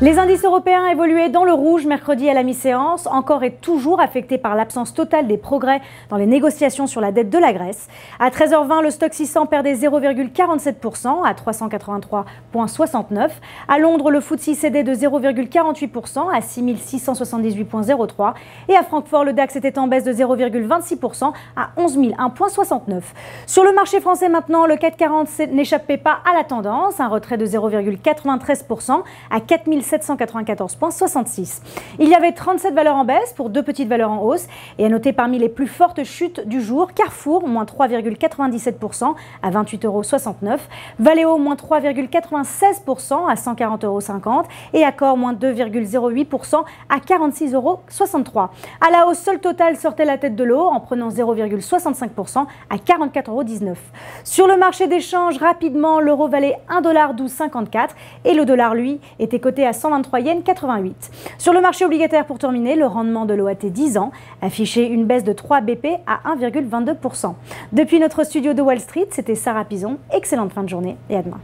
Les indices européens évoluaient dans le rouge mercredi à la mi-séance, encore et toujours affectés par l'absence totale des progrès dans les négociations sur la dette de la Grèce. À 13h20, le stock 600 perdait 0,47% à 383,69. À Londres, le FTSE cédait de 0,48% à 6678,03. Et à Francfort, le DAX était en baisse de 0,26% à 11 Sur le marché français maintenant, le CAC 40 n'échappait pas à la tendance, un retrait de 0,93% à 4000 794,66. Il y avait 37 valeurs en baisse pour deux petites valeurs en hausse. Et à noter parmi les plus fortes chutes du jour, Carrefour, moins 3,97% à 28,69 euros. Valeo, moins 3,96% à 140,50 euros. Et Accor, moins 2,08% à 46,63 euros. À la hausse, Sol Total sortait la tête de l'eau en prenant 0,65% à 44,19 euros. Sur le marché d'échange, rapidement, l'euro valait 1,1254 et le dollar, lui, était coté à 123 yens 88. Sur le marché obligataire pour terminer, le rendement de l'OAT 10 ans affiché une baisse de 3 BP à 1,22%. Depuis notre studio de Wall Street, c'était Sarah Pison. Excellente fin de journée et à demain.